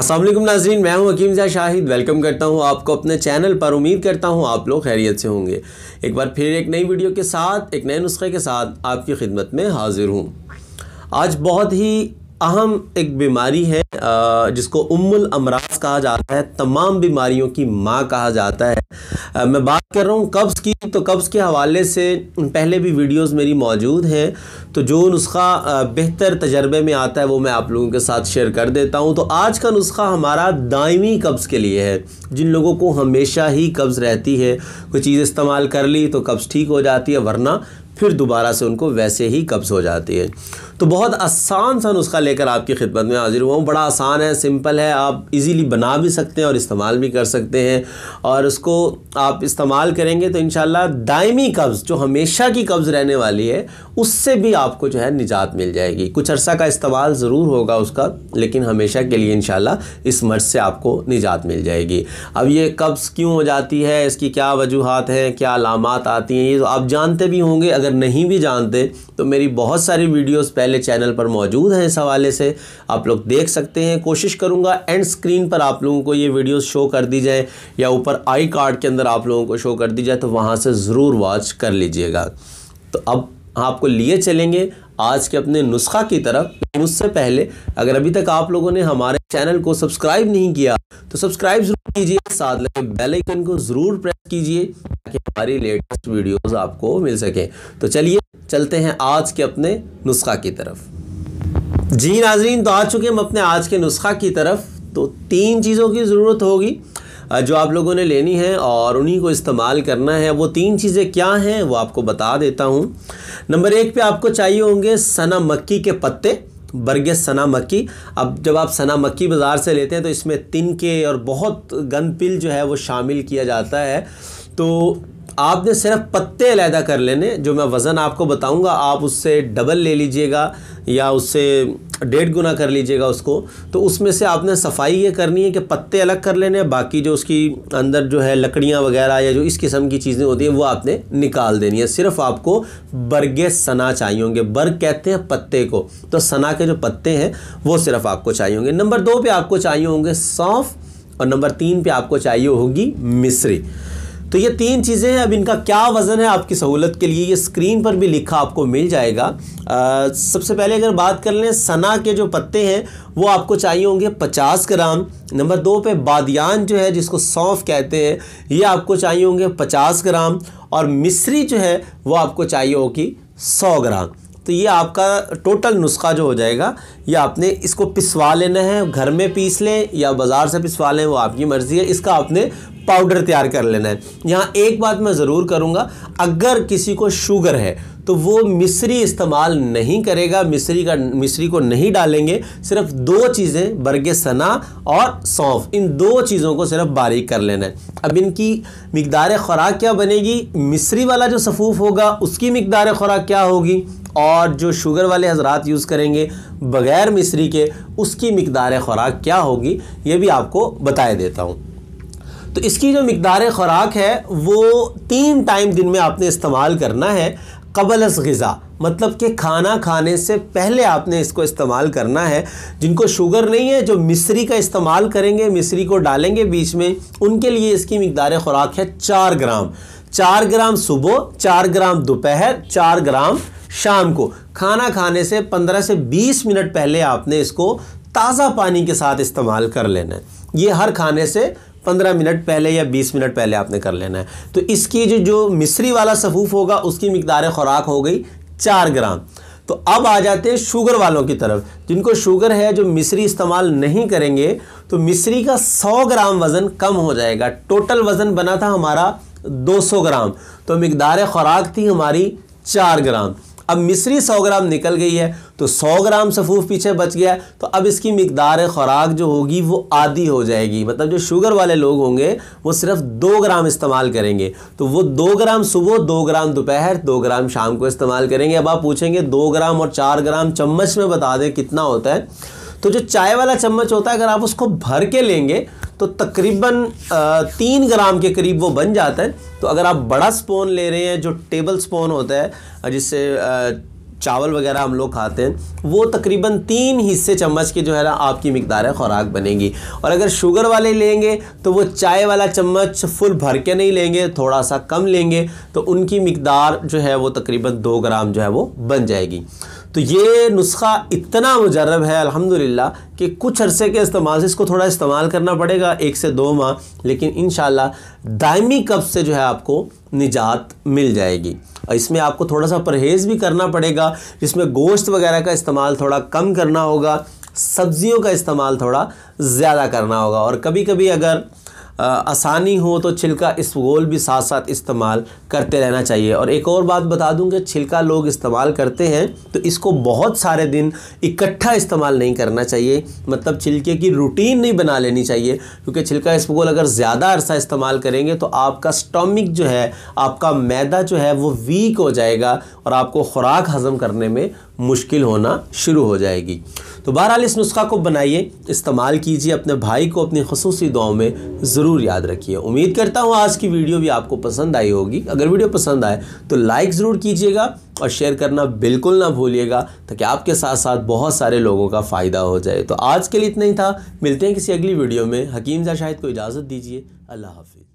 असल नाजरीन मैं हूं हकीम जया शाहिद वेलकम करता हूं आपको अपने चैनल पर उम्मीद करता हूं आप लोग खैरियत से होंगे एक बार फिर एक नई वीडियो के साथ एक नए नुस्खे के साथ आपकी खिदमत में हाजिर हूं आज बहुत ही अहम एक बीमारी है जिसको उम्मुल अमराज कहा जाता है तमाम बीमारियों की माँ कहा जाता है मैं बात कर रहा हूँ कब्ज़ की तो कब्ज़ के हवाले से पहले भी वीडियोस मेरी मौजूद हैं तो जो नुस्खा बेहतर तजर्बे में आता है वो मैं आप लोगों के साथ शेयर कर देता हूँ तो आज का नुस्खा हमारा दायमी कब्ज़ के लिए है जिन लोगों को हमेशा ही कब्ज़ रहती है कोई चीज़ इस्तेमाल कर ली तो कब्ज़ ठीक हो जाती है वरना फिर दोबारा से उनको वैसे ही कब्ज़ हो जाती है तो बहुत आसान सा नुस्खा लेकर आपकी खिदमत में हाजिर हुआ हूँ बड़ा आसान है सिंपल है आप इजीली बना भी सकते हैं और इस्तेमाल भी कर सकते हैं और उसको आप इस्तेमाल करेंगे तो इन दायमी कब्ज़ जो हमेशा की कब्ज़ रहने वाली है उससे भी आपको जो है निजात मिल जाएगी कुछ अर्सा का इस्तेमाल ज़रूर होगा उसका लेकिन हमेशा के लिए इन इस मर्ज से आपको निजात मिल जाएगी अब ये कब्ज़ क्यों हो जाती है इसकी क्या वजूहत हैं क्या अलामत आती हैं ये तो आप जानते भी होंगे अगर अगर नहीं भी जानते तो मेरी बहुत सारी वीडियोस पहले चैनल पर मौजूद हैं इस हवाले से आप लोग देख सकते हैं कोशिश करूंगा एंड स्क्रीन पर आप लोगों को ये वीडियोस शो कर दी जाए या ऊपर आई कार्ड के अंदर आप लोगों को शो कर दी जाए तो वहाँ से ज़रूर वॉच कर लीजिएगा तो अब आपको लिए चलेंगे आज के अपने नुस्खा की तरफ उससे पहले अगर अभी तक आप लोगों ने हमारे चैनल को सब्सक्राइब नहीं किया तो सब्सक्राइब जरूर कीजिए साथ लगे बेल आइकन को ज़रूर प्रेस कीजिए ताकि हमारी लेटेस्ट वीडियोस आपको मिल सकें तो चलिए चलते हैं आज के अपने नुस्खा की तरफ जी नाजरीन तो आ चुके हम अपने आज के नुस्खा की तरफ तो तीन चीज़ों की ज़रूरत होगी जो आप लोगों ने लेनी है और उन्हीं को इस्तेमाल करना है वो तीन चीज़ें क्या हैं वो आपको बता देता हूँ नंबर एक पे आपको चाहिए होंगे सना मक्की के पत्ते बर्गे सना मक्की अब जब आप सना मक्की बाज़ार से लेते हैं तो इसमें तिनके और बहुत गंद पिल जो है वो शामिल किया जाता है तो आपने सिर्फ पत्ते अलहदा कर लेने जो मैं वज़न आपको बताऊंगा आप उससे डबल ले लीजिएगा या उससे डेढ़ गुना कर लीजिएगा उसको तो उसमें से आपने सफाई ये करनी है कि पत्ते अलग कर लेने बाकी जो उसकी अंदर जो है लकड़ियाँ वगैरह या जो इस किस्म की चीज़ें होती हैं वो आपने निकाल देनी है सिर्फ आपको बर्गे सना चाहिए होंगे बर्ग कहते हैं पत्ते को तो सना के जो पत्ते हैं वो सिर्फ आपको चाहिए होंगे नंबर दो पर आपको चाहिए होंगे सौंफ और नंबर तीन पर आपको चाहिए होगी मिश्री तो ये तीन चीज़ें हैं अब इनका क्या वज़न है आपकी सहूलत के लिए ये स्क्रीन पर भी लिखा आपको मिल जाएगा आ, सबसे पहले अगर बात कर लें सना के जो पत्ते हैं वो आपको चाहिए होंगे पचास ग्राम नंबर दो पे बादियान जो है जिसको सौंफ कहते हैं ये आपको चाहिए होंगे पचास ग्राम और मिश्री जो है वो आपको चाहिए होगी सौ ग्राम तो ये आपका टोटल नुस्खा जो हो जाएगा ये आपने इसको पिसवा लेना है घर में पीस लें या बाज़ार से पिसवा लें वो आपकी मर्ज़ी है इसका आपने पाउडर तैयार कर लेना है यहाँ एक बात मैं ज़रूर करूँगा अगर किसी को शुगर है तो वो मिस्री इस्तेमाल नहीं करेगा मिस्री का मिस्री को नहीं डालेंगे सिर्फ दो चीज़ें बरगे सना और सौंफ इन दो चीज़ों को सिर्फ बारीक कर लेना है अब इनकी मकदार ख़ुराक क्या बनेगी मिस्री वाला जो सफ़ूफ होगा उसकी मकदार ख़ुराक क्या होगी और जो शुगर वाले हजरात यूज़ करेंगे बग़ैर मिस्री के उसकी मकदार ख़ुराक क्या होगी ये भी आपको बताए देता हूँ तो इसकी जो मकदार ख़ुराक है वो तीन टाइम दिन में आपने इस्तेमाल करना है अस गज़ा मतलब कि खाना खाने से पहले आपने इसको इस्तेमाल करना है जिनको शुगर नहीं है जो मिश्री का इस्तेमाल करेंगे मिश्री को डालेंगे बीच में उनके लिए इसकी मकदार ख़ुराक है चार ग्राम चार ग्राम सुबह चार ग्राम दोपहर चार ग्राम शाम को खाना खाने से पंद्रह से बीस मिनट पहले आपने इसको ताज़ा पानी के साथ इस्तेमाल कर लेना है ये हर खाने से पंद्रह मिनट पहले या बीस मिनट पहले आपने कर लेना है तो इसकी जो जो मिस्री वाला सफ़ूफ़ होगा उसकी मकदार ख़ुराक हो गई चार ग्राम तो अब आ जाते हैं शुगर वालों की तरफ जिनको शुगर है जो मिश्री इस्तेमाल नहीं करेंगे तो मिश्री का 100 ग्राम वज़न कम हो जाएगा टोटल वज़न बना था हमारा 200 ग्राम तो मकदार ख़ुराक थी हमारी चार ग्राम अब मिश्री 100 ग्राम निकल गई है तो 100 ग्राम सफूफ पीछे बच गया तो अब इसकी मकदार ख़ुराक जो होगी वो आधी हो जाएगी मतलब जो शुगर वाले लोग होंगे वो सिर्फ दो ग्राम इस्तेमाल करेंगे तो वो दो ग्राम सुबह दो ग्राम दोपहर दो ग्राम शाम को इस्तेमाल करेंगे अब आप पूछेंगे दो ग्राम और चार ग्राम चम्मच में बता दें कितना होता है तो जो चाय वाला चम्मच होता है अगर आप उसको भर के लेंगे तो तकरीबन तीन ग्राम के करीब वो बन जाता है तो अगर आप बड़ा स्पोन ले रहे हैं जो टेबल स्पोन होता है जिससे चावल वगैरह हम लोग खाते हैं वो तकरीबन तीन हिस्से चम्मच के जो है ना आपकी मकदार है ख़ुराक बनेगी और अगर शुगर वाले लेंगे तो वो चाय वाला चम्मच फुल भर के नहीं लेंगे थोड़ा सा कम लेंगे तो उनकी मकदार जो है वो तकरीबन दो ग्राम जो है वो बन जाएगी तो ये नुस्खा इतना मुजरब है अल्हम्दुलिल्लाह कि कुछ अरसे के इस्तेमाल से इसको थोड़ा इस्तेमाल करना पड़ेगा एक से दो माह लेकिन इन दायमी कप से जो है आपको निजात मिल जाएगी और इसमें आपको थोड़ा सा परहेज़ भी करना पड़ेगा जिसमें गोश्त वगैरह का इस्तेमाल थोड़ा कम करना होगा सब्ज़ियों का इस्तेमाल थोड़ा ज़्यादा करना होगा और कभी कभी अगर आसानी हो तो छिलका इस गोल भी साथ साथ इस्तेमाल करते रहना चाहिए और एक और बात बता दूं कि छिलका लोग इस्तेमाल करते हैं तो इसको बहुत सारे दिन इकट्ठा इस्तेमाल नहीं करना चाहिए मतलब छिलके की रूटीन नहीं बना लेनी चाहिए क्योंकि छिलका इस गोल अगर ज़्यादा अरसा इस्तेमाल करेंगे तो आपका स्टोमिक जो है आपका मैदा जो है वो वीक हो जाएगा और आपको ख़ुराक हज़म करने में मुश्किल होना शुरू हो जाएगी तो बहरहाल इस नुस्खा को बनाइए इस्तेमाल कीजिए अपने भाई को अपनी खसूसी दुआओं में ज़रूर ज़रूर याद रखिए उम्मीद करता हूँ आज की वीडियो भी आपको पसंद आई होगी अगर वीडियो पसंद आए तो लाइक ज़रूर कीजिएगा और शेयर करना बिल्कुल ना भूलिएगा ताकि आपके साथ साथ बहुत सारे लोगों का फ़ायदा हो जाए तो आज के लिए इतना ही था मिलते हैं किसी अगली वीडियो में हकीम शाहिद को इजाज़त दीजिए अल्लाह हाफिज़